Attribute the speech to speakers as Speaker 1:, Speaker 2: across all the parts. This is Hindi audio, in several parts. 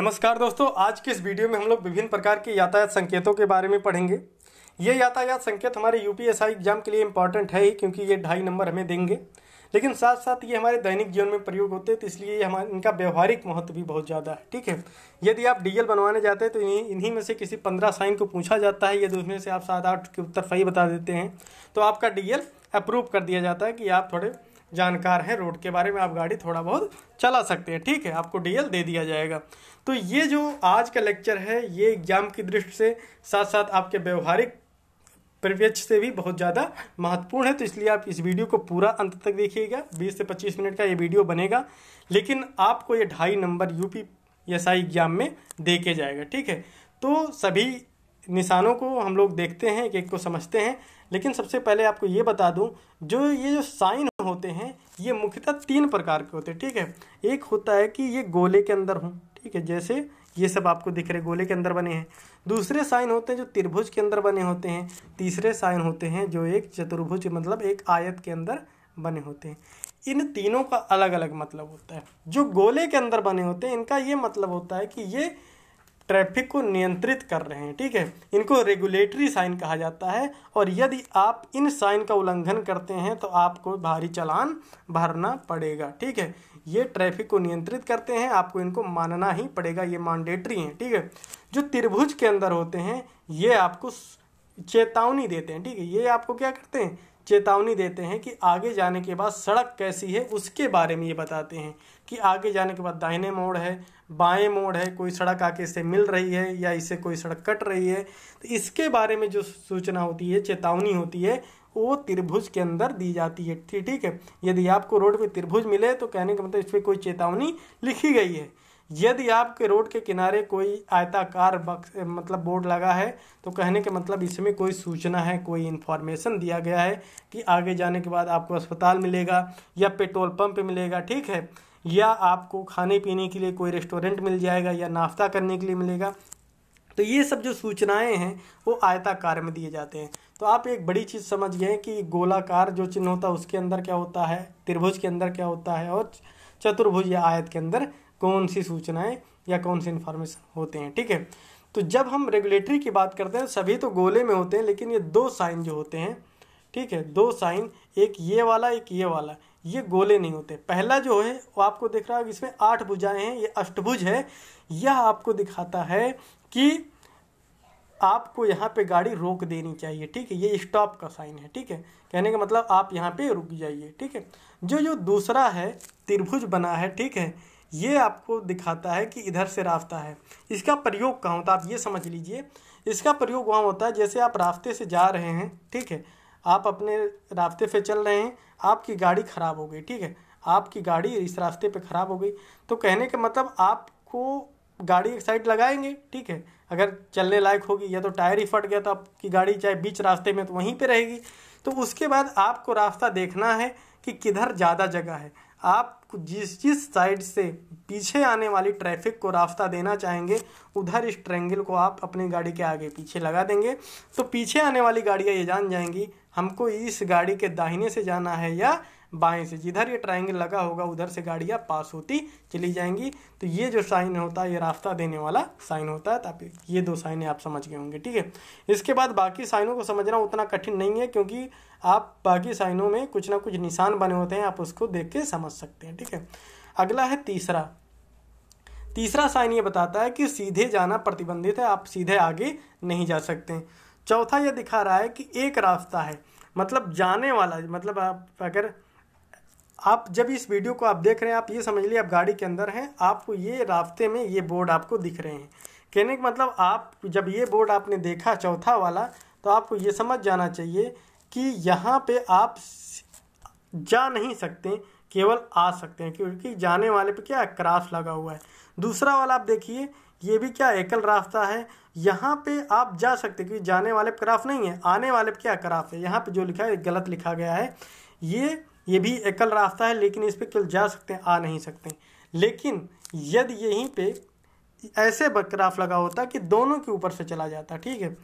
Speaker 1: नमस्कार दोस्तों आज के इस वीडियो में हम लोग विभिन्न प्रकार के यातायात संकेतों के बारे में पढ़ेंगे ये यातायात संकेत हमारे यूपीएसआई एग्जाम के लिए इम्पोर्टेंट है ही क्योंकि ये ढाई नंबर हमें देंगे लेकिन साथ साथ ये हमारे दैनिक जीवन में प्रयोग होते हैं तो इसलिए ये हमारे इनका व्यवहारिक महत्व भी बहुत ज़्यादा है ठीक है यदि आप डीएल बनवाने जाते हैं तो इन्हीं इन्हीं में से किसी पंद्रह साइन को पूछा जाता है यदि तो उसमें से आप सात आठ के उत्तर सही बता देते हैं तो आपका डीएल अप्रूव कर दिया जाता है कि आप थोड़े जानकार हैं रोड के बारे में आप गाड़ी थोड़ा बहुत चला सकते हैं ठीक है आपको डीएल दे दिया जाएगा तो ये जो आज का लेक्चर है ये एग्जाम की दृष्टि से साथ साथ आपके व्यवहारिक परिप्रेक्ष्य से भी बहुत ज़्यादा महत्वपूर्ण है तो इसलिए आप इस वीडियो को पूरा अंत तक देखिएगा 20 से 25 मिनट का ये वीडियो बनेगा लेकिन आपको ये ढाई number UP S I exam में दे के जाएगा ठीक है तो सभी निशानों को हम लोग देखते हैं एक एक को समझते हैं लेकिन सबसे पहले आपको ये बता दूं जो ये जो साइन होते हैं ये मुख्यतः तीन प्रकार के होते हैं ठीक है एक होता है कि ये गोले के अंदर हों ठीक है जैसे ये सब आपको दिख रहे गोले के अंदर बने हैं दूसरे साइन होते हैं जो त्रिभुज के अंदर बने होते हैं तीसरे साइन होते हैं जो एक चतुर्भुज मतलब एक आयत के अंदर बने होते हैं इन तीनों का अलग अलग मतलब होता है जो गोले के अंदर बने होते हैं इनका ये मतलब होता है कि ये ट्रैफिक को नियंत्रित कर रहे हैं ठीक है इनको रेगुलेटरी साइन कहा जाता है और यदि आप इन साइन का उल्लंघन करते हैं तो आपको भारी चालान भरना पड़ेगा ठीक है ये ट्रैफिक को नियंत्रित करते हैं आपको इनको मानना ही पड़ेगा ये मैंडेटरी हैं ठीक है जो त्रिभुज के अंदर होते हैं ये आपको चेतावनी देते हैं ठीक है ये आपको क्या करते हैं चेतावनी देते हैं कि आगे जाने के बाद सड़क कैसी है उसके बारे में ये बताते हैं कि आगे जाने के बाद दाहिने मोड़ है बाएं मोड़ है कोई सड़क आके इससे मिल रही है या इससे कोई सड़क कट रही है तो इसके बारे में जो सूचना होती है चेतावनी होती है वो त्रिभुज के अंदर दी जाती है ठीक है यदि आपको रोड पे त्रिभुज मिले तो कहने का मतलब इस पर कोई चेतावनी लिखी गई है यदि आपके रोड के किनारे कोई आयताकार बक्स मतलब बोर्ड लगा है तो कहने के मतलब इसमें कोई सूचना है कोई इन्फॉर्मेशन दिया गया है कि आगे जाने के बाद आपको अस्पताल मिलेगा या पेट्रोल पंप मिलेगा ठीक है या आपको खाने पीने के लिए कोई रेस्टोरेंट मिल जाएगा या नाश्ता करने के लिए मिलेगा तो ये सब जो सूचनाएं हैं वो आयताकार में दिए जाते हैं तो आप एक बड़ी चीज़ समझ गए कि गोलाकार जो चिन्ह होता है उसके अंदर क्या होता है त्रिभुज के अंदर क्या होता है और चतुर्भुज या आयत के अंदर कौन सी सूचनाएं या कौन से इन्फॉर्मेशन होते हैं ठीक है तो जब हम रेगुलेटरी की बात करते हैं सभी तो गोले में होते हैं लेकिन ये दो साइन जो होते हैं ठीक है दो साइन एक ये वाला एक ये वाला ये गोले नहीं होते पहला जो है वो आपको दिख रहा है इसमें आठ भुजाएं हैं ये अष्टभुज है यह आपको दिखाता है कि आपको यहाँ पे गाड़ी रोक देनी चाहिए ठीक है ये स्टॉप का साइन है ठीक है कहने का मतलब आप यहाँ पे रुक जाइए ठीक है जो जो दूसरा है त्रिभुज बना है ठीक है ये आपको दिखाता है कि इधर से रास्ता है इसका प्रयोग कहाँ होता है आप ये समझ लीजिए इसका प्रयोग वहाँ होता है जैसे आप रास्ते से जा रहे हैं ठीक है आप अपने रास्ते से चल रहे हैं आपकी गाड़ी ख़राब हो गई ठीक है आपकी गाड़ी इस रास्ते पे ख़राब हो गई तो कहने का मतलब आपको गाड़ी एक साइड लगाएंगे ठीक है अगर चलने लायक होगी या तो टायर ही फट गया तो आपकी गाड़ी चाहे बीच रास्ते में तो वहीं पे रहेगी तो उसके बाद आपको रास्ता देखना है कि किधर ज़्यादा जगह है आप जिस जिस साइड से पीछे आने वाली ट्रैफिक को रास्ता देना चाहेंगे उधर इस ट्रैंगल को आप अपनी गाड़ी के आगे पीछे लगा देंगे तो पीछे आने वाली गाड़ियाँ ये जान जाएंगी हमको इस गाड़ी के दाहिने से जाना है या बाएं से जिधर ये ट्रायंगल लगा होगा उधर से गाड़ियाँ पास होती चली जाएंगी तो ये जो साइन होता है ये रास्ता देने वाला साइन होता है ताकि तो ये दो साइन आप समझ गए होंगे ठीक है इसके बाद बाकी साइनों को समझना उतना कठिन नहीं है क्योंकि आप बाकी साइनों में कुछ ना कुछ निशान बने होते हैं आप उसको देख के समझ सकते हैं ठीक है अगला है तीसरा तीसरा साइन ये बताता है कि सीधे जाना प्रतिबंधित है आप सीधे आगे नहीं जा सकते चौथा ये दिखा रहा है कि एक रास्ता है मतलब जाने वाला मतलब आप अगर आप जब इस वीडियो को आप देख रहे हैं आप ये समझ लिए आप गाड़ी के अंदर हैं आपको ये रास्ते में ये बोर्ड आपको दिख रहे हैं कहने का मतलब आप जब ये बोर्ड आपने देखा चौथा वाला तो आपको ये समझ जाना चाहिए कि यहाँ पे आप जा नहीं सकते केवल आ सकते हैं क्योंकि जाने वाले पे क्या क्रॉस लगा हुआ है दूसरा वाला आप देखिए ये भी क्या एकल रास्ता है यहाँ पे आप जा सकते क्योंकि जाने वाले पे क्रॉस नहीं है आने वाले पे क्या क्रॉस है यहाँ पे जो लिखा है गलत लिखा गया है ये ये भी एकल रास्ता है लेकिन इस पर केवल जा सकते हैं आ नहीं सकते लेकिन यदि यहीं पे ऐसे बकराफ लगा होता कि दोनों के ऊपर से चला जाता ठीक है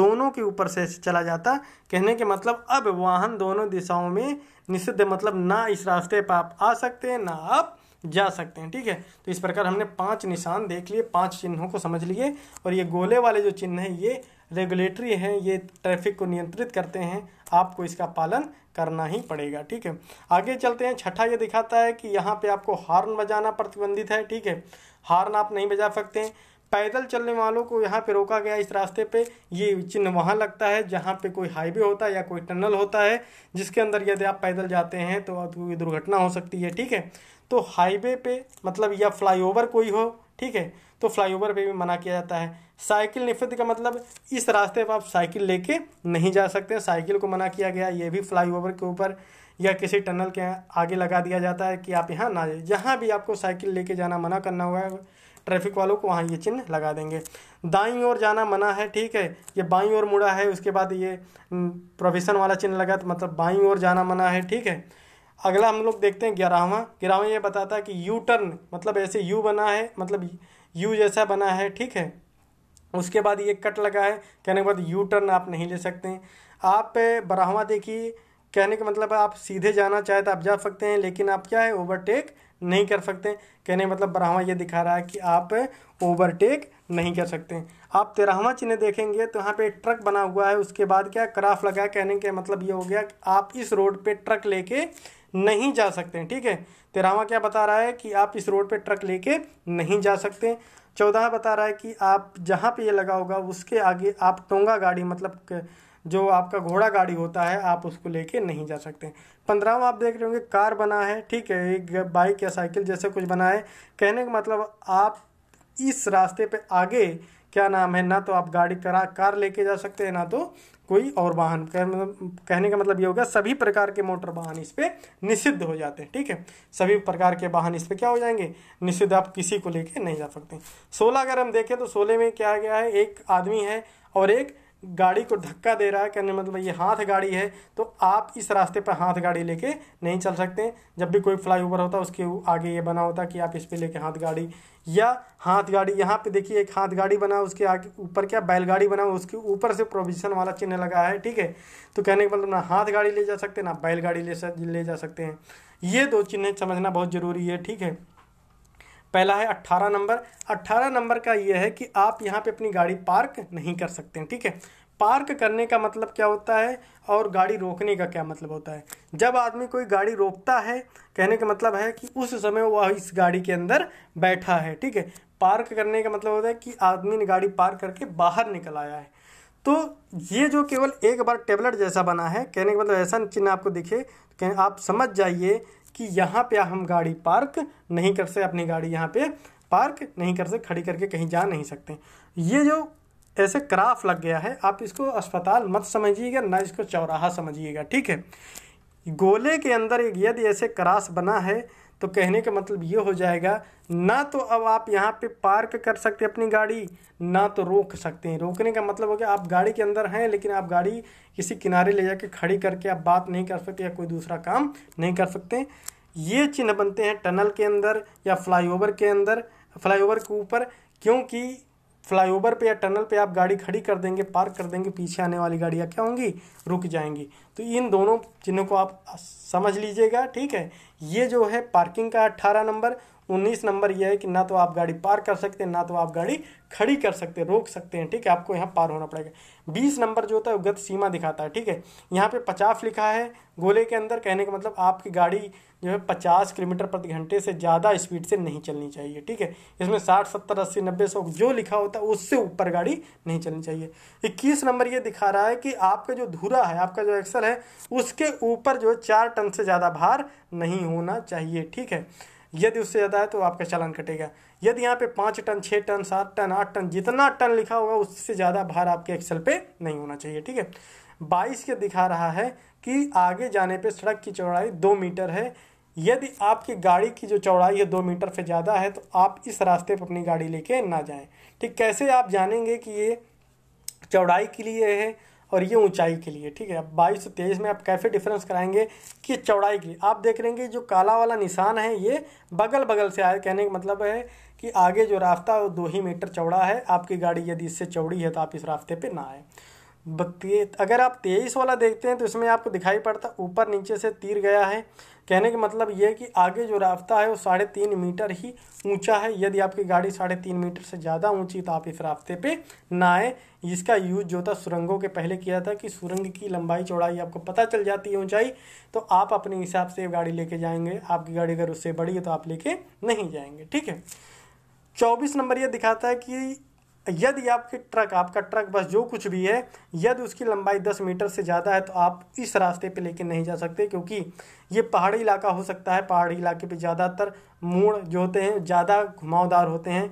Speaker 1: दोनों के ऊपर से चला जाता कहने के मतलब अब वाहन दोनों दिशाओं में निषिद्ध मतलब ना इस रास्ते पर आप आ सकते हैं ना आप जा सकते हैं ठीक है तो इस प्रकार हमने पांच निशान देख लिए पांच चिन्हों को समझ लिए और ये गोले वाले जो चिन्ह हैं ये रेगुलेटरी हैं ये ट्रैफिक को नियंत्रित करते हैं आपको इसका पालन करना ही पड़ेगा ठीक है आगे चलते हैं छठा ये दिखाता है कि यहाँ पे आपको हॉर्न बजाना प्रतिबंधित है ठीक है हॉर्न आप नहीं बजा सकते हैं पैदल चलने वालों को यहाँ पे रोका गया इस रास्ते पे ये चिन्ह वहाँ लगता है जहाँ पे कोई हाईवे होता है या कोई टनल होता है जिसके अंदर यदि आप पैदल जाते हैं तो दुर्घटना हो सकती है ठीक है तो हाईवे पे मतलब या फ्लाईओवर कोई हो ठीक है तो फ्लाईओवर पे भी मना किया जाता है साइकिल निफिद का मतलब इस रास्ते पर आप साइकिल लेके नहीं जा सकते साइकिल को मना किया गया ये भी फ्लाईओवर के ऊपर या किसी टनल के आगे लगा दिया जाता है कि आप यहाँ ना जाए जहाँ भी आपको साइकिल लेके जाना मना करना होगा ट्रैफिक वालों को वहाँ ये चिन्ह लगा देंगे दाई ओर जाना मना है ठीक है ये बाई ओर मुड़ा है उसके बाद ये प्रोविशन वाला चिन्ह लगा तो मतलब बाई ओर जाना मना है ठीक है अगला हम लोग देखते हैं ग्यारहवा ग्यारहवा ये बताता है कि यू टर्न मतलब ऐसे यू बना है मतलब यू जैसा बना है ठीक है उसके बाद ये कट लगा है कहने के बाद यू टर्न आप नहीं ले सकते हैं आप बारहवा देखिए कहने का मतलब आप सीधे जाना चाहे तो आप जा सकते हैं लेकिन आप क्या है ओवरटेक नहीं कर सकते कहने का मतलब बारहवा ये दिखा रहा है कि आप ओवरटेक नहीं कर सकते आप तेरहवा चिन्ह देखेंगे तो यहाँ पे एक ट्रक बना हुआ है उसके बाद क्या क्राफ लगा कहने के मतलब ये हो गया कि आप इस रोड पे ट्रक लेके नहीं जा सकते हैं ठीक है तेरहवा क्या बता रहा है कि आप इस रोड पे ट्रक लेके नहीं जा सकते चौदह बता रहा है कि आप जहाँ पे ये लगा होगा उसके आगे आप टोंगा गाड़ी मतलब जो आपका घोड़ा गाड़ी होता है आप उसको लेके नहीं जा सकते पंद्रहवा आप देख रहे होंगे कार बना है ठीक है एक बाइक या साइकिल जैसे कुछ बना है कहने का मतलब आप इस रास्ते पे आगे क्या नाम है ना तो आप गाड़ी करा कार लेके जा सकते हैं ना तो कोई और वाहन कहने का मतलब ये हो गया सभी प्रकार के मोटर वाहन इस पर निषिद्ध हो जाते हैं ठीक है सभी प्रकार के वाहन इस पर क्या हो जाएंगे निषिद्ध आप किसी को लेके नहीं जा सकते सोलह अगर हम देखें तो सोलह में क्या गया है एक आदमी है और एक गाड़ी को धक्का दे रहा है कहने मतलब ये हाथ गाड़ी है तो आप इस रास्ते पर हाथ गाड़ी लेके नहीं चल सकते जब भी कोई फ्लाई ओवर होता है उसके आगे ये बना होता कि आप इस पर लेके हाथ गाड़ी या हाथ गाड़ी यहाँ पे देखिए एक हाथ गाड़ी बना उसके आगे ऊपर क्या बैलगाड़ी बना उसके ऊपर से प्रोविजन वाला चिन्ह लगा है ठीक है तो कहने का मतलब ना हाथ गाड़ी ले जा सकते ना बैलगाड़ी ले ले जा सकते हैं ये दो चिन्ह समझना बहुत ज़रूरी है ठीक है पहला है अट्ठारह नंबर अट्ठारह नंबर का ये है कि आप यहाँ पे अपनी गाड़ी पार्क नहीं कर सकते हैं ठीक है पार्क करने का मतलब क्या होता है और गाड़ी रोकने का क्या मतलब होता है जब आदमी कोई गाड़ी रोकता है कहने का मतलब है कि उस समय वह इस गाड़ी के अंदर बैठा है ठीक है पार्क करने का मतलब होता है कि आदमी ने गाड़ी पार्क करके बाहर निकल आया है तो ये जो केवल एक बार टेबलेट जैसा बना है कहने का मतलब ऐसा चिन्ह आपको दिखे आप समझ जाइए कि यहाँ पे हम गाड़ी पार्क नहीं कर सकते अपनी गाड़ी यहाँ पे पार्क नहीं कर सकते खड़ी करके कहीं जा नहीं सकते ये जो ऐसे क्राफ लग गया है आप इसको अस्पताल मत समझिएगा ना इसको चौराहा समझिएगा ठीक है गोले के अंदर एक यदि ऐसे क्रास बना है तो कहने का मतलब ये हो जाएगा ना तो अब आप यहाँ पे पार्क कर सकते हैं अपनी गाड़ी ना तो रोक सकते हैं रोकने का मतलब हो गया आप गाड़ी के अंदर हैं लेकिन आप गाड़ी किसी किनारे ले जाके खड़ी करके आप बात नहीं कर सकते या कोई दूसरा काम नहीं कर सकते ये चिन्ह बनते हैं टनल के अंदर या फ्लाईओवर के अंदर फ्लाईओवर के ऊपर क्योंकि फ्लाईओवर पे या टनल पे आप गाड़ी खड़ी कर देंगे पार्क कर देंगे पीछे आने वाली गाड़ियाँ क्या होंगी रुक जाएंगी तो इन दोनों चिन्हों को आप समझ लीजिएगा ठीक है ये जो है पार्किंग का अट्ठारह नंबर उन्नीस नंबर ये है कि ना तो आप गाड़ी पार कर सकते हैं ना तो आप गाड़ी खड़ी कर सकते हैं रोक सकते हैं ठीक है आपको यहाँ पार होना पड़ेगा बीस नंबर जो होता है गत सीमा दिखाता है ठीक है यहाँ पे पचास लिखा है गोले के अंदर कहने का मतलब आपकी गाड़ी जो है पचास किलोमीटर प्रति घंटे से ज़्यादा स्पीड से नहीं चलनी चाहिए ठीक है इसमें साठ सत्तर अस्सी नब्बे सौ जो लिखा होता है उससे ऊपर गाड़ी नहीं चलनी चाहिए इक्कीस नंबर ये दिखा रहा है कि आपका जो धुरा है आपका जो एक्सल है उसके ऊपर जो है चार टन से ज़्यादा भार नहीं होना चाहिए ठीक है यदि उससे ज़्यादा है तो आपका चालान कटेगा यदि यहाँ पे पाँच टन छः टन सात टन आठ टन जितना टन लिखा होगा उससे ज़्यादा भार आपके एक्सल पे नहीं होना चाहिए ठीक है बाईस के दिखा रहा है कि आगे जाने पे सड़क की चौड़ाई दो मीटर है यदि आपकी गाड़ी की जो चौड़ाई है दो मीटर से ज़्यादा है तो आप इस रास्ते पर अपनी गाड़ी लेके ना जाएं ठीक कैसे आप जानेंगे कि ये चौड़ाई के लिए है और ये ऊंचाई के लिए ठीक है अब बाईस सौ तेईस में आप कैसे डिफरेंस कराएंगे कि चौड़ाई के लिए आप देख रहे हैं कि जो काला वाला निशान है ये बगल बगल से आए कहने का मतलब है कि आगे जो रास्ता है वो दो ही मीटर चौड़ा है आपकी गाड़ी यदि इससे चौड़ी है तो आप इस रास्ते पर ना आए बत्तीस अगर आप तेईस वाला देखते हैं तो इसमें आपको दिखाई पड़ता ऊपर नीचे से तीर गया है कहने का मतलब ये है कि आगे जो रास्ता है वो साढ़े तीन मीटर ही ऊंचा है यदि आपकी गाड़ी साढ़े तीन मीटर से ज़्यादा ऊंची तो आप इस रास्ते पे ना आए इसका यूज जो था सुरंगों के पहले किया था कि सुरंग की लंबाई चौड़ाई आपको पता चल जाती है ऊंचाई तो आप अपने हिसाब से गाड़ी लेके जाएंगे आपकी गाड़ी अगर उससे बड़ी है तो आप लेके नहीं जाएंगे ठीक है चौबीस नंबर ये दिखाता है कि यदि आपकी ट्रक आपका ट्रक बस जो कुछ भी है यदि उसकी लंबाई दस मीटर से ज़्यादा है तो आप इस रास्ते पे लेके नहीं जा सकते क्योंकि ये पहाड़ी इलाका हो सकता है पहाड़ी इलाके पे ज़्यादातर मोड़ जो होते हैं ज़्यादा घुमावदार होते हैं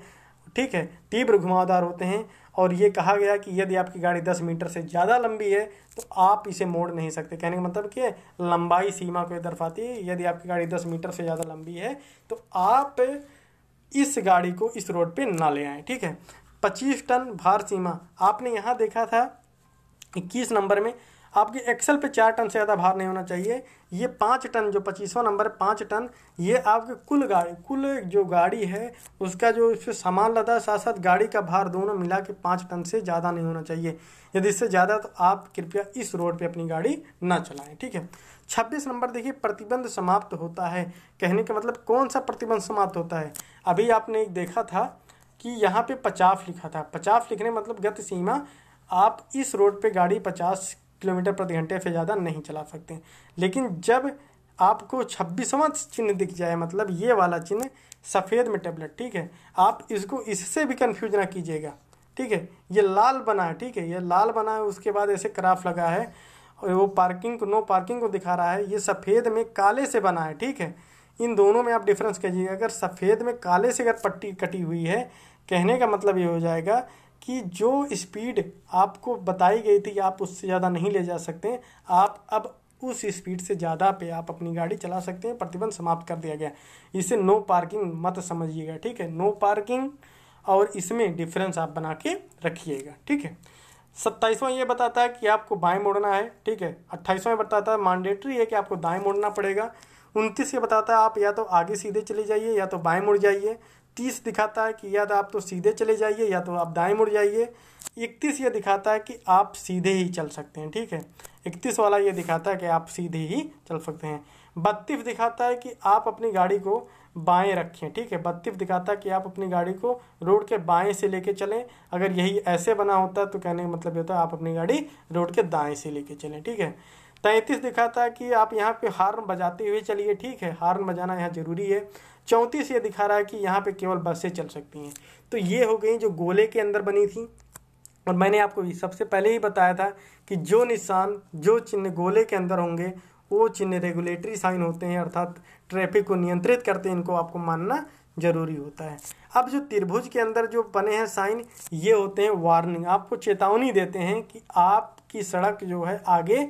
Speaker 1: ठीक है तीव्र घुमावदार होते हैं और ये कहा गया कि यदि आपकी गाड़ी दस मीटर से ज़्यादा लंबी है तो आप इसे मोड़ नहीं सकते कहने का मतलब कि लंबाई सीमा को दरफाती है यदि आपकी गाड़ी दस मीटर से ज़्यादा लंबी है तो आप इस गाड़ी को इस रोड पे ना ले आए ठीक है पच्चीस टन भार सीमा आपने यहाँ देखा था इक्कीस नंबर में आपके एक्सेल पे चार टन से ज़्यादा भार नहीं होना चाहिए ये पाँच टन जो पच्चीसवा नंबर है पाँच टन ये आपके कुल गाड़ी कुल जो गाड़ी है उसका जो इस सामान लदा है साथ साथ गाड़ी का भार दोनों मिला के पाँच टन से ज़्यादा नहीं होना चाहिए यदि इससे ज़्यादा तो आप कृपया इस रोड पर अपनी गाड़ी ना चलाएं ठीक है छब्बीस नंबर देखिए प्रतिबंध समाप्त होता है कहने का मतलब कौन सा प्रतिबंध समाप्त होता है अभी आपने एक देखा था कि यहाँ पे पचास लिखा था पचास लिखने मतलब गति सीमा आप इस रोड पे गाड़ी पचास किलोमीटर प्रति घंटे से ज़्यादा नहीं चला सकते लेकिन जब आपको छब्बीसवा चिन्ह दिख जाए मतलब ये वाला चिन्ह सफ़ेद में टेबलेट ठीक है आप इसको इससे भी कन्फ्यूज ना कीजिएगा ठीक है ये लाल बना है ठीक है ये लाल बना है उसके बाद ऐसे क्राफ लगा है और वो पार्किंग को नो पार्किंग को दिखा रहा है ये सफ़ेद में काले से बना है ठीक है इन दोनों में आप डिफरेंस कहिएगा अगर सफ़ेद में काले से अगर पट्टी कटी हुई है कहने का मतलब ये हो जाएगा कि जो स्पीड आपको बताई गई थी आप उससे ज़्यादा नहीं ले जा सकते आप अब उस स्पीड से ज़्यादा पे आप अपनी गाड़ी चला सकते हैं प्रतिबंध समाप्त कर दिया गया इसे नो पार्किंग मत समझिएगा ठीक है नो पार्किंग और इसमें डिफरेंस आप बना के रखिएगा ठीक है सत्ताईसवां ये बताता है कि आपको बाएं मोड़ना है ठीक है अट्ठाईसवां बताता है मांडेटरी है कि आपको दाएं मोड़ना पड़ेगा उनतीस ये बताता है आप या तो आगे सीधे चले जाइए या तो बाएं मुड़ जाइए तीस दिखाता है कि या तो आप तो सीधे चले जाइए या तो आप दाएं मुड़ जाइए इकतीस ये दिखाता है कि आप सीधे ही चल सकते हैं ठीक है इकतीस वाला ये दिखाता है कि आप सीधे ही चल सकते हैं बत्तीस दिखाता है कि आप अपनी गाड़ी को बाएं रखें ठीक है बत्तीस दिखाता है कि आप अपनी गाड़ी को रोड के बाएं से लेके चलें अगर यही ऐसे बना होता तो कहने का मतलब ये होता है आप अपनी गाड़ी रोड के दाएं से लेके चलें ठीक है तैंतीस दिखाता है कि आप यहाँ पे हार्न बजाते हुए चलिए ठीक है हार्न बजाना यहाँ ज़रूरी है चौंतीस ये दिखा रहा है कि यहाँ पे केवल बसें चल सकती हैं तो ये हो गई जो गोले के अंदर बनी थी और मैंने आपको सबसे पहले ही बताया था कि जो निशान जो चिन्ह गोले के अंदर होंगे वो चिन्ह रेगुलेटरी साइन होते हैं अर्थात ट्रैफिक को नियंत्रित करते हैं इनको आपको मानना जरूरी होता है अब जो त्रिभुज के अंदर जो बने हैं साइन ये होते हैं वार्निंग आपको चेतावनी देते हैं कि आपकी सड़क जो है आगे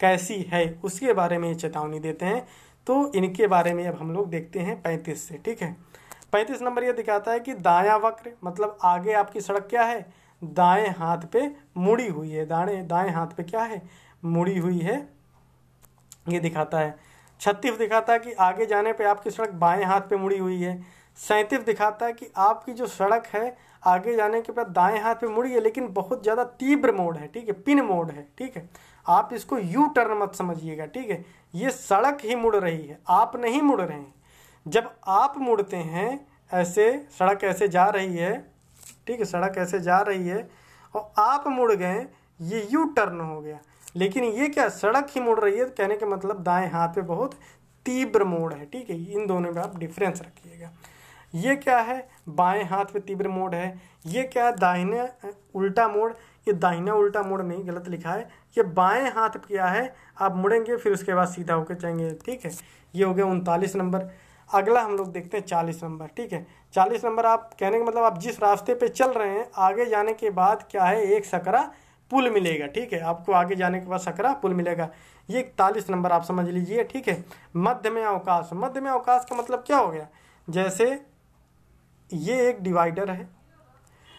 Speaker 1: कैसी है उसके बारे में ये चेतावनी देते हैं तो इनके बारे में अब हम लोग देखते हैं पैंतीस से ठीक है पैंतीस नंबर ये दिखाता है कि दाया वक्र मतलब आगे आपकी सड़क क्या है दाएं हाथ पे मुड़ी हुई है दाएं दाएं हाथ पे क्या है मुड़ी हुई है ये दिखाता है छत्तीस दिखाता है कि आगे जाने पे आपकी सड़क बाएं हाथ पे मुड़ी हुई है सैंतीस दिखाता है कि आपकी जो सड़क है आगे जाने के बाद दाएं हाथ पे मुड़ी है लेकिन बहुत ज़्यादा तीव्र मोड़ है ठीक है पिन मोड़ है ठीक है आप इसको यू टर्न मत समझिएगा ठीक है ये सड़क ही मुड़ रही है आप नहीं मुड़ रहे हैं जब आप मुड़ते हैं ऐसे सड़क ऐसे जा रही है ठीक है सड़क ऐसे जा रही है और आप मुड़ गए ये यू टर्न हो गया लेकिन ये क्या सड़क ही मुड़ रही है तो कहने के मतलब दाएं हाथ पे बहुत तीव्र मोड़ है ठीक है इन दोनों में आप डिफरेंस रखिएगा ये क्या है बाएं हाथ पे तीव्र मोड़ है ये क्या है दाहिने उल्टा मोड़ ये दाहिना उल्टा मोड़ नहीं गलत लिखा है ये बाएं हाथ किया है आप मुड़ेंगे फिर उसके बाद सीधा होकर जाएंगे ठीक है ये हो गया उनतालीस नंबर अगला हम लोग देखते हैं चालीस नंबर ठीक है चालीस नंबर आप कहने का मतलब आप जिस रास्ते पे चल रहे हैं आगे जाने के बाद क्या है एक सकरा पुल मिलेगा ठीक है आपको आगे जाने के बाद सकरा पुल मिलेगा ये इकतालीस नंबर आप समझ लीजिए ठीक है मध्य में अवकाश मध्य में अवकाश का मतलब क्या हो गया जैसे ये एक डिवाइडर है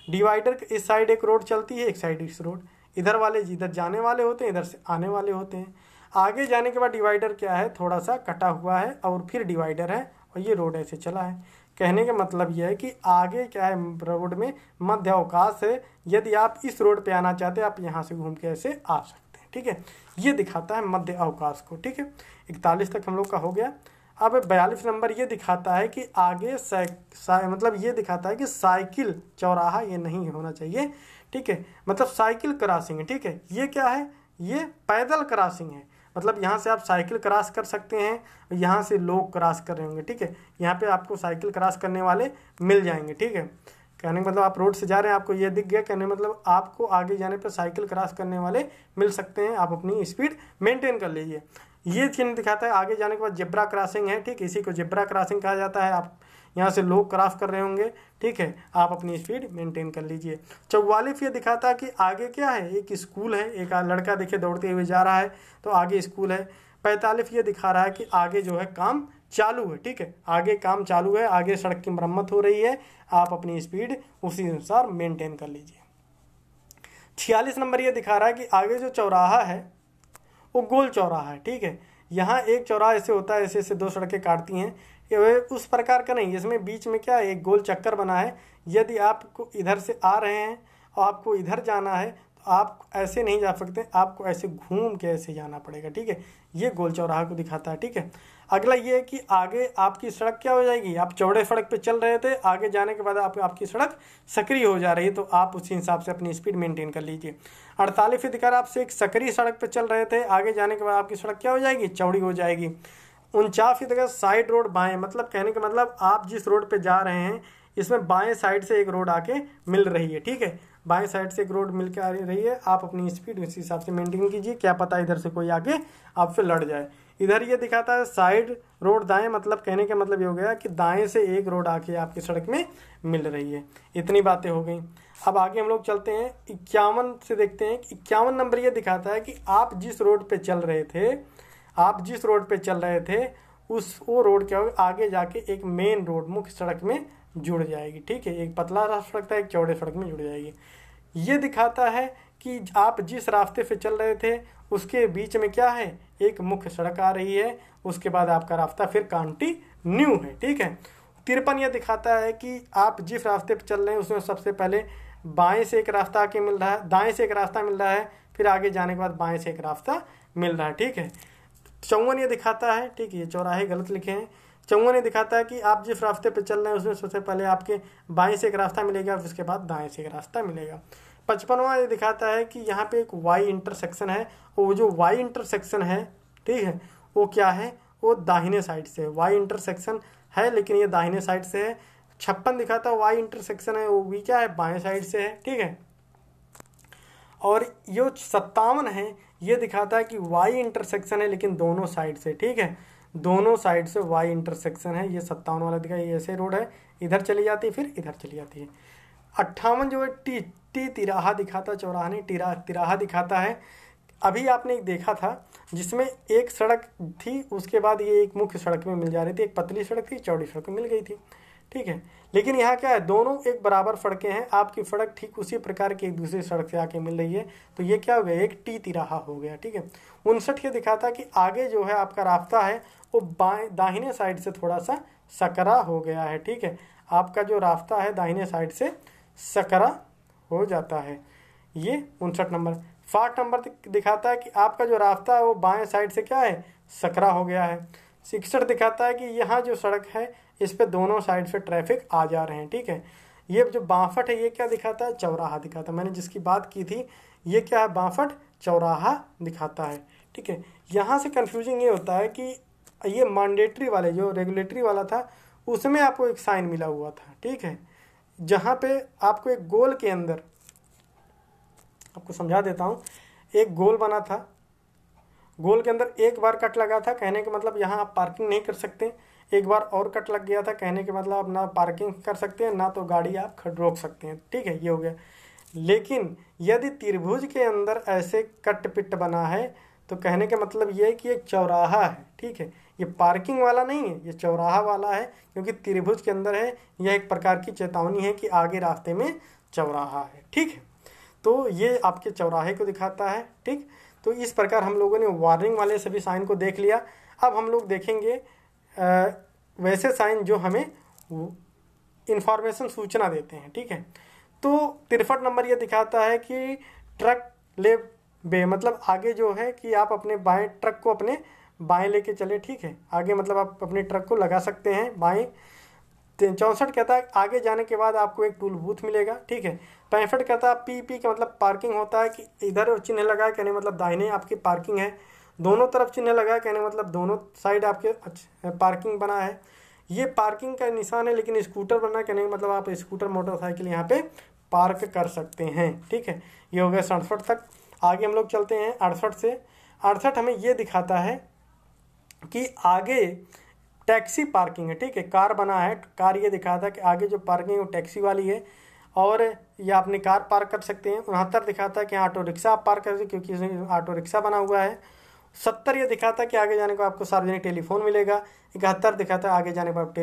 Speaker 1: डिवाइडर इस साइड एक रोड चलती है एक साइड इस रोड इधर वाले जिधर जाने वाले होते हैं इधर से आने वाले होते हैं आगे जाने के बाद डिवाइडर क्या है थोड़ा सा कटा हुआ है और फिर डिवाइडर है और ये रोड ऐसे चला है कहने का मतलब यह है कि आगे क्या है रोड में मध्य अवकाश है यदि आप इस रोड पे आना चाहते हैं आप यहाँ से घूम के ऐसे आ सकते हैं ठीक है ये दिखाता है मध्य अवकाश को ठीक है इकतालीस तक हम लोग का हो गया अब बयालीस नंबर ये दिखाता है कि आगे साइ सा मतलब ये दिखाता है कि साइकिल चौराहा ये नहीं होना चाहिए ठीक है मतलब साइकिल क्रॉसिंग है ठीक है ये क्या है ये पैदल क्रॉसिंग है मतलब यहाँ से आप साइकिल क्रॉस कर सकते हैं यहाँ से लोग क्रॉस कर रहे होंगे ठीक है यहाँ पे आपको साइकिल क्रॉस करने वाले मिल जाएंगे ठीक है कहने का मतलब आप रोड से जा रहे हैं आपको ये दिख गया कहने मतलब आपको आगे जाने पर साइकिल क्रॉस करने वाले मिल सकते हैं आप अपनी स्पीड मेंटेन कर लीजिए ये चिन्ह दिखाता है आगे जाने के बाद जेब्रा क्रॉसिंग है ठीक इसी को जेब्रा क्रॉसिंग कहा जाता है आप यहाँ से लोग क्रॉस कर रहे होंगे ठीक है आप अपनी स्पीड मेंटेन कर लीजिए चौवालिफ ये दिखाता है कि आगे क्या है एक स्कूल है एक लड़का देखे दौड़ते हुए जा रहा है तो आगे स्कूल है पैंतालिफ ये दिखा रहा है कि आगे जो है काम चालू है ठीक है आगे काम चालू है आगे सड़क की मरम्मत हो रही है आप अपनी स्पीड उसी अनुसार मेंटेन कर लीजिए छियालीस नंबर ये दिखा रहा है कि आगे जो चौराहा है वो गोल चौराहा है ठीक है यहाँ एक चौराहा ऐसे होता है ऐसे ऐसे दो सड़कें काटती हैं वह उस प्रकार का नहीं इसमें बीच में क्या है एक गोल चक्कर बना है यदि आपको इधर से आ रहे हैं और आपको इधर जाना है तो आप ऐसे नहीं जा सकते आपको ऐसे घूम के ऐसे जाना पड़ेगा ठीक है ये गोल चौराहा को दिखाता है ठीक है अगला ये है कि आगे आपकी सड़क क्या हो जाएगी आप चौड़े सड़क पे चल रहे थे आगे जाने के बाद आप आपकी सड़क सक्रिय हो जा रही है तो आप उसी हिसाब से अपनी स्पीड मेंटेन कर लीजिए अड़तालीस अधिकार आपसे एक सक्रिय सड़क पे चल रहे थे आगे जाने के बाद आपकी सड़क क्या हो जाएगी चौड़ी हो जाएगी उनचास अधिकार साइड रोड बाएँ मतलब कहने का मतलब आप जिस रोड पर जा रहे हैं इसमें बाएँ साइड से एक रोड आके मिल रही है ठीक है बाएं साइड से एक रोड मिल के आ रही है आप अपनी स्पीड उसी हिसाब से मेंटेन कीजिए क्या पता इधर से कोई आके आपसे लड़ जाए इधर ये दिखाता है साइड रोड दाएं मतलब कहने का मतलब ये हो गया कि दाएं से एक रोड आके आपकी सड़क में मिल रही है इतनी बातें हो गई अब आगे हम लोग चलते हैं इक्यावन से देखते हैं कि इक्यावन नंबर ये दिखाता है कि आप जिस रोड पे चल रहे थे आप जिस रोड पे चल रहे थे उस वो रोड क्या होगा आगे जाके एक मेन रोड मुख्य सड़क में जुड़ जाएगी ठीक है एक पतला सड़क था एक चौड़े सड़क में जुड़ जाएगी ये दिखाता है कि आप जिस रास्ते से चल रहे थे उसके बीच में क्या है एक मुख्य सड़क आ रही है उसके बाद आपका रास्ता फिर कांटी न्यू है ठीक है तिरपन यह दिखाता है कि आप जिस रास्ते पर चल रहे हैं उसमें सबसे पहले बाएं से एक रास्ता आके मिल रहा है दाएं से एक रास्ता मिल रहा है फिर आगे जाने के बाद बाएं से एक रास्ता मिल रहा है ठीक है चौवन ये दिखाता है ठीक है ये चौराहे गलत लिखे हैं चौवन ये दिखाता है कि आप जिस रास्ते पर चल रहे हैं उसमें सबसे पहले आपके बाएं से एक रास्ता मिलेगा उसके बाद दाएं से एक रास्ता मिलेगा पचपनवा ये दिखाता है कि यहाँ पे एक वाई इंटरसेक्शन है और वो जो वाई इंटरसेक्शन है ठीक है वो क्या है वो दाहिने साइड से है वाई इंटरसेक्शन है लेकिन ये दाहिने साइड से है छप्पन दिखाता है वाई इंटरसेक्शन है वो भी क्या है बाएं साइड से है ठीक है और ये सत्तावन है ये दिखाता है कि वाई इंटरसेक्शन है लेकिन दोनों साइड से ठीक है दोनों साइड से वाई इंटरसेक्शन है ये सत्तावन वाला दिखाई ऐसे रोड है इधर चली जाती है फिर इधर चली जाती है अट्ठावन जो है टी टी तिराहा दिखाता चौराहा नहीं तिरा तिराहा दिखाता है अभी आपने एक देखा था जिसमें एक सड़क थी उसके बाद ये एक मुख्य सड़क में मिल जा रही थी एक पतली सड़क थी चौड़ी सड़क में मिल गई थी ठीक है लेकिन यहाँ क्या है दोनों एक बराबर सड़कें हैं आपकी सड़क ठीक उसी प्रकार की एक दूसरी सड़क से आके मिल रही है तो ये क्या हो गया एक टी तिराहा हो गया ठीक है उनसठ ये दिखाता कि आगे जो है आपका रास्ता है वो बाएं दाहिने साइड से थोड़ा सा सकरा हो गया है ठीक है आपका जो रास्ता है दाहिने साइड से सकरा हो जाता है ये उनसठ नंबर फाट नंबर दिखाता है कि आपका जो रास्ता है वो बाएं साइड से क्या है सकरा हो गया है सिक्सठ दिखाता है कि यहाँ जो सड़क है इस पर दोनों साइड से ट्रैफिक आ जा रहे हैं ठीक है ये जो बाफट है ये क्या दिखाता है चौराहा दिखाता है मैंने जिसकी बात की थी ये क्या है बाफट चौराहा दिखाता है ठीक है यहाँ से कन्फ्यूजिंग ये होता है कि ये मैंडेटरी वाले जो रेगुलेटरी वाला था उसमें आपको एक साइन मिला हुआ था ठीक है जहाँ पे आपको एक गोल के अंदर आपको समझा देता हूँ एक गोल बना था गोल के अंदर एक बार कट लगा था कहने का मतलब यहाँ आप पार्किंग नहीं कर सकते एक बार और कट लग गया था कहने के मतलब आप ना पार्किंग कर सकते हैं ना तो गाड़ी आप खड़ रोक सकते हैं ठीक है ये हो गया लेकिन यदि त्रिभुज के अंदर ऐसे कट पिट बना है तो कहने का मतलब ये है कि एक चौराहा है ठीक है ये पार्किंग वाला नहीं है ये चौराहा वाला है क्योंकि त्रिभुज के अंदर है यह एक प्रकार की चेतावनी है कि आगे रास्ते में चौराहा है ठीक है तो ये आपके चौराहे को दिखाता है ठीक तो इस प्रकार हम लोगों ने वार्निंग वाले सभी साइन को देख लिया अब हम लोग देखेंगे आ, वैसे साइन जो हमें इन्फॉर्मेशन सूचना देते हैं ठीक है तो तिरफट नंबर ये दिखाता है कि ट्रक ले बे मतलब आगे जो है कि आप अपने बाएं ट्रक को अपने बाएं लेके चले ठीक है आगे मतलब आप अपने ट्रक को लगा सकते हैं बाएं चौंसठ कहता है आगे जाने के बाद आपको एक टूल बूथ मिलेगा ठीक है पैंसठ कहता है पी पी का मतलब पार्किंग होता है कि इधर चिन्ह लगा है कहने मतलब दाहिने आपकी पार्किंग है दोनों तरफ चिन्ह लगा है कहने मतलब दोनों साइड आपके पार्किंग बना है ये पार्किंग का निशान है लेकिन स्कूटर बना कहने मतलब आप स्कूटर मोटरसाइकिल यहाँ पे पार्क कर सकते हैं ठीक है ये हो गया सड़सठ तक आगे हम लोग चलते हैं अड़सठ से अड़सठ हमें ये दिखाता है कि आगे टैक्सी पार्किंग है ठीक है कार बना है कार ये दिखाया था कि आगे जो पार्किंग है वो टैक्सी वाली है और ये अपनी कार पार्क कर सकते हैं उनहत्तर दिखाता है कि ऑटो रिक्शा आप पार्क कर सकते क्योंकि ऑटो रिक्शा बना हुआ है सत्तर ये दिखाता है कि आगे जाने को आपको सार्वजनिक टेलीफोन मिलेगा इकहत्तर दिखाता है आगे जाने पर आप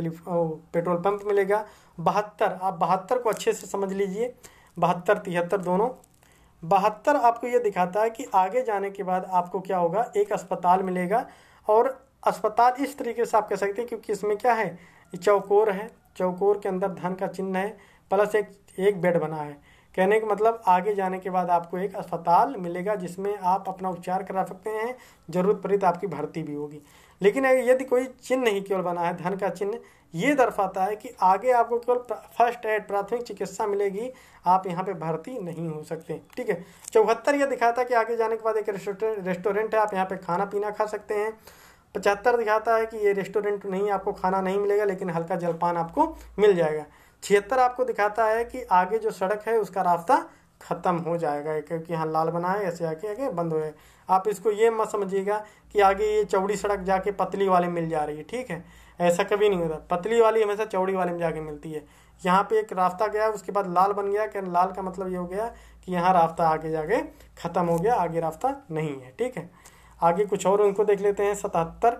Speaker 1: पेट्रोल पंप मिलेगा बहत्तर आप बहत्तर को अच्छे से समझ लीजिए बहत्तर तिहत्तर दोनों बहत्तर आपको ये दिखाता है कि आगे जाने के बाद आपको क्या होगा एक अस्पताल मिलेगा और अस्पताल इस तरीके से आप कह सकते हैं क्योंकि इसमें क्या है चौकोर है चौकोर के अंदर धन का चिन्ह है प्लस एक एक बेड बना है कहने का मतलब आगे जाने के बाद आपको एक अस्पताल मिलेगा जिसमें आप अपना उपचार करा सकते हैं जरूरत पड़ी तो आपकी भर्ती भी होगी लेकिन यदि कोई चिन्ह नहीं केवल बना है धन का चिन्ह ये दर्शाता है कि आगे आपको केवल फर्स्ट एड प्राथमिक चिकित्सा मिलेगी आप यहाँ पे भर्ती नहीं हो सकते ठीक है चौहत्तर यह दिखाता है कि आगे जाने के बाद एक रेस्टोरेंट है आप यहाँ पे खाना पीना खा सकते हैं पचहत्तर दिखाता है कि ये रेस्टोरेंट नहीं आपको खाना नहीं मिलेगा लेकिन हल्का जलपान आपको मिल जाएगा छिहत्तर आपको दिखाता है कि आगे जो सड़क है उसका रास्ता ख़त्म हो जाएगा क्योंकि यहाँ लाल बना है ऐसे आके आगे बंद हो जाए आप इसको ये मत समझिएगा कि आगे ये चौड़ी सड़क जाके पतली वाले मिल जा रही है ठीक है ऐसा कभी नहीं होता पतली वाली हमेशा चौड़ी वाले में जाके मिलती है यहाँ पे एक रास्ता गया उसके बाद लाल बन गया कि लाल का मतलब ये हो गया कि यहाँ रास्ता आगे जाके ख़त्म हो गया आगे रास्ता नहीं है ठीक है आगे कुछ और उनको देख लेते हैं सतहत्तर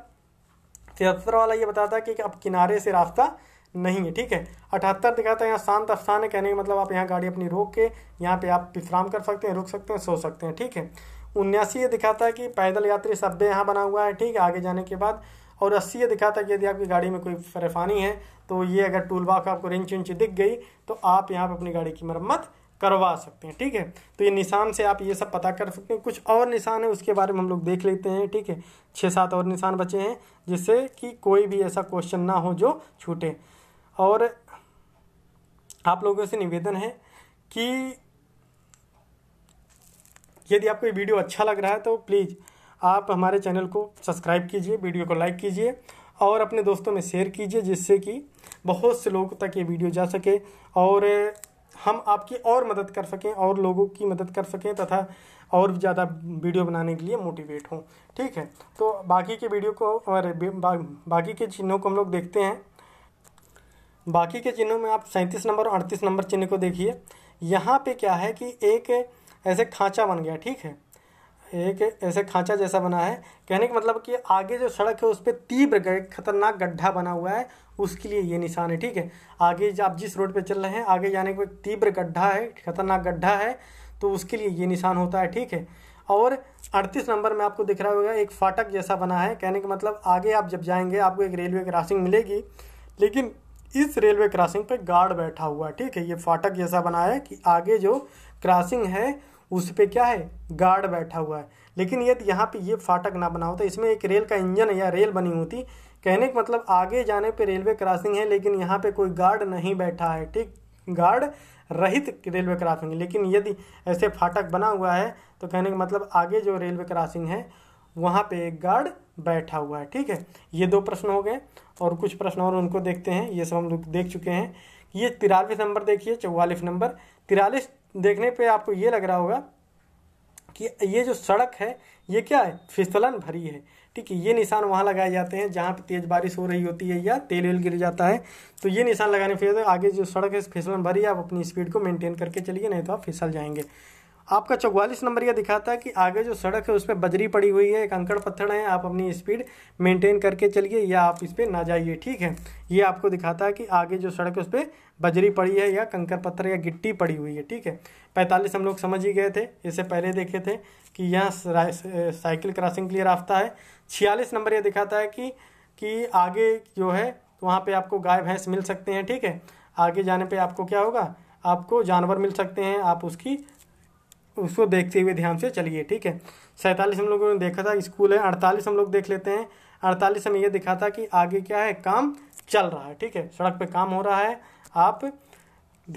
Speaker 1: तिहत्तर वाला ये बताता है कि अब किनारे से रास्ता नहीं है ठीक है अठहत्तर दिखाता है यहाँ शांत स्थान है कहने का मतलब आप यहाँ गाड़ी अपनी रोक के यहाँ पे आप विश्राम कर सकते हैं रुक सकते हैं सो सकते हैं ठीक है उन्यासी ये दिखाता है कि पैदल यात्री शब्द यहाँ बना हुआ है ठीक है आगे जाने के बाद और अस्सी ये दिखाता है कि यदि आपकी गाड़ी में कोई परेशानी है तो ये अगर टूल बाग आपको रिंच उंच दिख गई तो आप यहाँ पर अपनी गाड़ी की मरम्मत करवा सकते हैं ठीक है तो ये निशान से आप ये सब पता कर सकते हैं कुछ और निशान है उसके बारे में हम लोग देख लेते हैं ठीक है छः सात और निशान बचे हैं जिससे कि कोई भी ऐसा क्वेश्चन ना हो जो छूटे और आप लोगों से निवेदन है कि यदि आपको ये वीडियो अच्छा लग रहा है तो प्लीज़ आप हमारे चैनल को सब्सक्राइब कीजिए वीडियो को लाइक कीजिए और अपने दोस्तों में शेयर कीजिए जिससे कि बहुत से लोगों तक ये वीडियो जा सके और हम आपकी और मदद कर सकें और लोगों की मदद कर सकें तथा और ज़्यादा वीडियो बनाने के लिए मोटिवेट हों ठीक है तो बाकी के वीडियो को और बा, बाकी के चिन्हों को हम लोग देखते हैं बाकी के चिन्हों में आप सैंतीस नंबर और अड़तीस नंबर चिन्ह को देखिए यहाँ पे क्या है कि एक ऐसे खांचा बन गया ठीक है एक ऐसे खांचा जैसा बना है कहने का मतलब कि आगे जो सड़क है उस पर तीव्र खतरनाक गड्ढा बना हुआ है उसके लिए ये निशान है ठीक है आगे आप जिस रोड पे चल रहे हैं आगे जाने को एक तीव्र गड्ढा है खतरनाक गड्ढा है तो उसके लिए ये निशान होता है ठीक है और 38 नंबर में आपको दिख रहा होगा एक फाटक जैसा बना है कहने का मतलब आगे आप जब जाएंगे आपको एक रेलवे क्रॉसिंग मिलेगी लेकिन इस रेलवे क्रॉसिंग पे गार्ड बैठा हुआ है ठीक है ये फाटक जैसा बना है कि आगे जो क्रॉसिंग है उस पर क्या है गार्ड बैठा हुआ है लेकिन यदि यहाँ पे ये फाटक ना बना होता इसमें एक रेल का इंजन या रेल बनी होती कहने का मतलब आगे जाने पे रेलवे क्रॉसिंग है लेकिन यहाँ पे कोई गार्ड नहीं बैठा है ठीक गार्ड रहित रेलवे क्रॉसिंग लेकिन यदि ऐसे फाटक बना हुआ है तो कहने का मतलब आगे जो रेलवे क्रॉसिंग है वहाँ पे एक गार्ड बैठा हुआ है ठीक है ये दो प्रश्न हो गए और कुछ प्रश्न और उनको देखते हैं ये सब हम लोग देख चुके हैं ये तिरालीस नंबर देखिए चौवालीस नंबर तिरालीस देखने पे आपको ये लग रहा होगा कि ये जो सड़क है ये क्या है फिसलन भरी है ठीक है ये निशान वहाँ लगाए जाते हैं जहाँ पे तेज़ बारिश हो रही होती है या तेल वेल गिर जाता है तो ये निशान लगाने फिर आगे जो सड़क है फिसलन भरी है आप अपनी स्पीड को मेंटेन करके चलिए नहीं तो आप फिसल जाएंगे आपका चौवालीस नंबर यह दिखाता है कि आगे जो सड़क है उस पर बजरी पड़ी हुई है एक कंकड़ पत्थर है आप अपनी स्पीड मेंटेन करके चलिए या आप इस पर ना जाइए ठीक है ये आपको दिखाता है कि आगे जो सड़क है उस पर बजरी पड़ी है या कंकर पत्थर या गिट्टी पड़ी हुई है ठीक है पैंतालीस हम लोग समझ ही गए थे इससे पहले देखे थे कि यहाँ साइकिल क्रॉसिंग के लिए रास्ता है छियालीस नंबर ये दिखाता है कि कि आगे जो है तो वहाँ पे आपको गाय भैंस मिल सकते हैं ठीक है आगे जाने पे आपको क्या होगा आपको जानवर मिल सकते हैं आप उसकी उसको देखते हुए ध्यान से चलिए ठीक है सैंतालीस हम लोगों ने देखा था स्कूल है अड़तालीस हम लोग देख लेते हैं अड़तालीस हमें यह दिखा था कि आगे क्या है काम चल रहा है ठीक है सड़क पे काम हो रहा है आप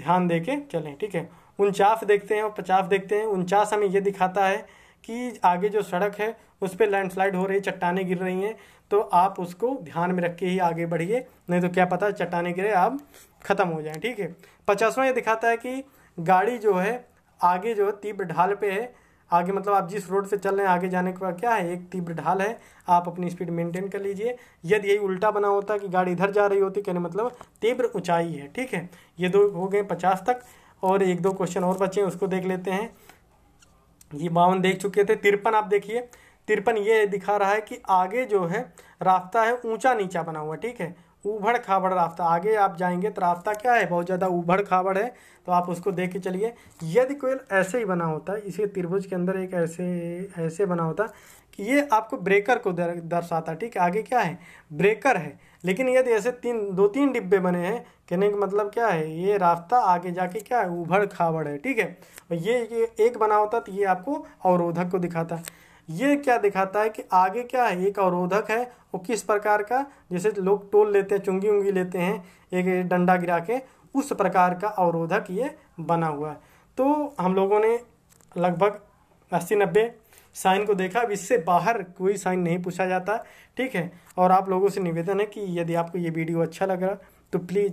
Speaker 1: ध्यान दे के चलें ठीक है उनचास देखते हैं और पचास देखते हैं उनचास हमें यह दिखाता है कि आगे जो सड़क है उस पर लैंडस्लाइड हो रही चट्टाने गिर रही हैं तो आप उसको ध्यान में रख के ही आगे बढ़िए नहीं तो क्या पता चट्टाने गिरे आप ख़त्म हो जाए ठीक है पचासवा ये दिखाता है कि गाड़ी जो है आगे जो है तीव्र ढाल पे है आगे मतलब आप जिस रोड से चल रहे हैं आगे जाने के बाद क्या है एक तीव्र ढाल है आप अपनी स्पीड मेंटेन कर लीजिए यदि यही उल्टा बना होता कि गाड़ी इधर जा रही होती कहने मतलब तीव्र ऊंचाई है ठीक है ये दो हो गए पचास तक और एक दो क्वेश्चन और बचे हैं उसको देख लेते हैं ये बावन देख चुके थे तिरपन आप देखिए तिरपन ये दिखा रहा है कि आगे जो है रास्ता है ऊंचा नीचा बना हुआ ठीक है उभड़ खाबड़ रास्ता आगे आप जाएंगे तो रास्ता क्या है बहुत ज़्यादा उभड़ खाबड़ है तो आप उसको देख के चलिए यदि कोयल ऐसे ही बना होता है इसी त्रिभुज के अंदर एक ऐसे ऐसे बना होता कि ये आपको ब्रेकर को दर, दर्शाता ठीक है आगे क्या है ब्रेकर है लेकिन यदि ऐसे तीन दो तीन डिब्बे बने हैं कहने का मतलब क्या है ये रास्ता आगे जाके क्या है उभड़ खाबड़ है ठीक है ये, ये एक बना होता तो ये आपको अवरोधक को दिखाता है ये क्या दिखाता है कि आगे क्या है एक अवरोधक है वो किस प्रकार का जैसे लोग टोल लेते हैं चुंगी उंगी लेते हैं एक डंडा गिरा के उस प्रकार का अवरोधक ये बना हुआ है तो हम लोगों ने लगभग अस्सी नब्बे साइन को देखा अब इससे बाहर कोई साइन नहीं पूछा जाता ठीक है और आप लोगों से निवेदन है कि यदि आपको ये वीडियो अच्छा लग रहा तो प्लीज़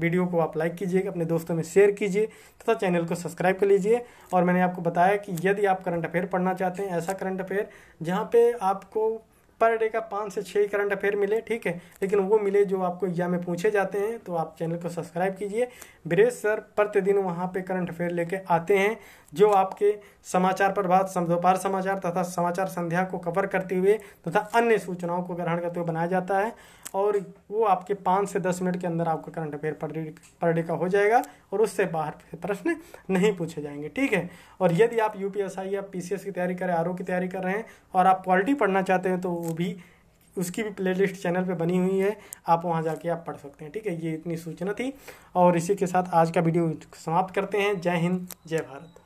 Speaker 1: वीडियो को आप लाइक कीजिए अपने दोस्तों में शेयर कीजिए तथा चैनल को सब्सक्राइब कर लीजिए और मैंने आपको बताया कि यदि आप करंट अफेयर पढ़ना चाहते हैं ऐसा करंट अफेयर जहाँ पे आपको पर डे का पाँच से छः करंट अफेयर मिले ठीक है लेकिन वो मिले जो आपको एग्जाम में पूछे जाते हैं तो आप चैनल को सब्सक्राइब कीजिए ब्रेस सर प्रतिदिन वहाँ पे करंट अफेयर लेके आते हैं जो आपके समाचार प्रभात दोपहर समाचार तथा समाचार संध्या को कवर करते हुए तथा अन्य सूचनाओं को ग्रहण करते हुए बनाया जाता है और वो आपके पाँच से दस मिनट के अंदर आपका करंट अफेयर पर डे का हो जाएगा और उससे बाहर के प्रश्न नहीं पूछे जाएंगे ठीक है और यदि आप यू या पी की तैयारी करें आर की तैयारी कर रहे हैं और आप क्वालिटी पढ़ना चाहते हैं तो वो भी उसकी भी प्लेलिस्ट चैनल पे बनी हुई है आप वहाँ जाके आप पढ़ सकते हैं ठीक है ये इतनी सूचना थी और इसी के साथ आज का वीडियो समाप्त करते हैं जय हिंद जय भारत